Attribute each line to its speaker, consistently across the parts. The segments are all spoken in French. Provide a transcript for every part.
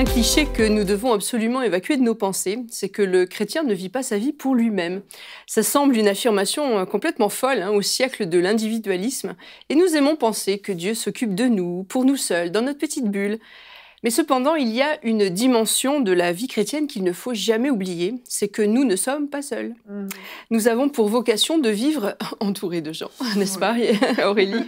Speaker 1: un cliché que nous devons absolument évacuer de nos pensées, c'est que le chrétien ne vit pas sa vie pour lui-même. Ça semble une affirmation euh, complètement folle hein, au siècle de l'individualisme, et nous aimons penser que Dieu s'occupe de nous, pour nous seuls, dans notre petite bulle. Mais cependant, il y a une dimension de la vie chrétienne qu'il ne faut jamais oublier, c'est que nous ne sommes pas seuls. Mm. Nous avons pour vocation de vivre entourés de gens, n'est-ce pas, Aurélie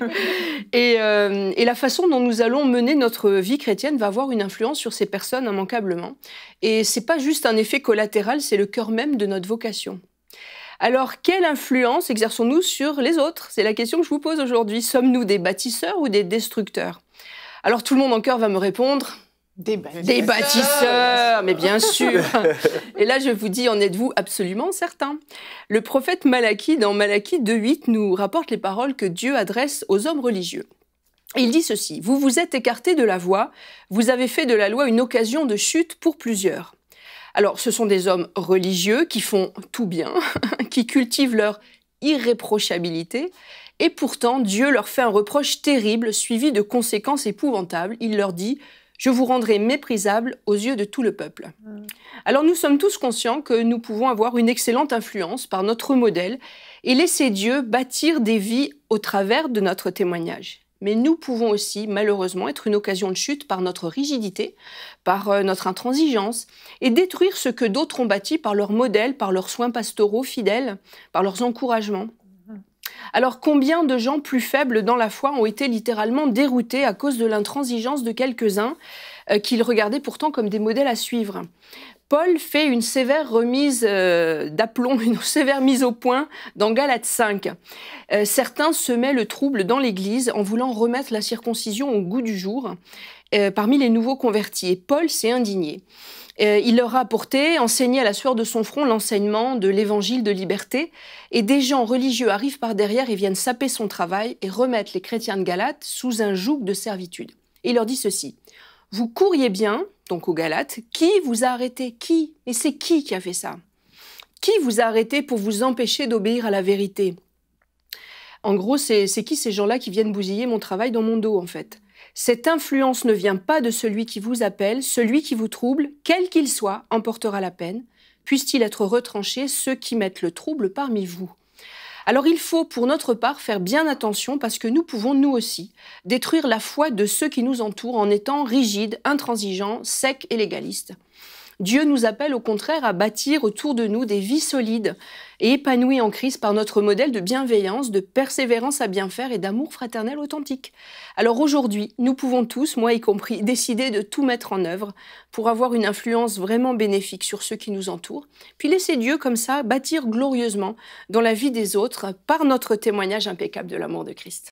Speaker 1: et, euh, et, la façon dont nous allons mener notre vie chrétienne va avoir une influence sur ces personnes immanquablement. Et c'est pas juste un effet collatéral, c'est le cœur même de notre vocation. Alors, quelle influence exerçons-nous sur les autres C'est la question que je vous pose aujourd'hui. Sommes-nous des bâtisseurs ou des destructeurs alors tout le monde en cœur va me répondre des bâtisseurs. mais bien sûr. Et là, je vous dis, en êtes-vous absolument certain. Le prophète Malachie, dans Malachie 2.8, nous rapporte les paroles que Dieu adresse aux hommes religieux. Il dit ceci, Vous vous êtes écartés de la voie, vous avez fait de la loi une occasion de chute pour plusieurs. Alors, ce sont des hommes religieux qui font tout bien, qui cultivent leur irréprochabilité, et pourtant Dieu leur fait un reproche terrible suivi de conséquences épouvantables. Il leur dit je vous rendrai méprisable aux yeux de tout le peuple. Alors nous sommes tous conscients que nous pouvons avoir une excellente influence par notre modèle et laisser Dieu bâtir des vies au travers de notre témoignage. Mais nous pouvons aussi, malheureusement, être une occasion de chute par notre rigidité, par euh, notre intransigeance, et détruire ce que d'autres ont bâti par leur modèle, par leurs soins pastoraux fidèles, par leurs encouragements. Alors combien de gens plus faibles dans la foi ont été littéralement déroutés à cause de l'intransigeance de quelques-uns euh, qu'il regardait pourtant comme des modèles à suivre. Paul fait une sévère remise euh, d'aplomb, une sévère mise au point dans Galate 5. Euh, certains semaient le trouble dans l'Église en voulant remettre la circoncision au goût du jour parmi les nouveaux convertis. Et Paul s'est indigné. il leur a apporté, enseigné à la sueur de son front l'enseignement de l'évangile de liberté, et des gens religieux arrivent par derrière et viennent saper son travail et remettre les chrétiens de Galate sous un joug de servitude. il leur dit ceci. Vous courriez bien, donc aux Galates, qui vous a arrêté Qui Et c'est qui qui a fait ça Qui vous a arrêté pour vous empêcher d'obéir à la vérité En gros, c'est qui ces gens-là qui viennent bousiller mon travail dans mon dos, en fait Cette influence ne vient pas de celui qui vous appelle, celui qui vous trouble, quel qu'il soit, emportera la peine. Puisse-t-il être retranché ceux qui mettent le trouble parmi vous alors il faut pour notre part faire bien attention parce que nous pouvons nous aussi détruire la foi de ceux qui nous entourent en étant rigides, intransigeants, secs et légalistes. Dieu nous appelle au contraire à bâtir autour de nous des vies solides et épanouies en Christ par notre modèle de bienveillance, de persévérance à bien faire et d'amour fraternel authentique. Alors aujourd'hui, nous pouvons tous, moi y compris, décider de tout mettre en œuvre pour avoir une influence vraiment bénéfique sur ceux qui nous entourent, puis laisser Dieu comme ça bâtir glorieusement dans la vie des autres par notre témoignage impeccable de l'amour de Christ.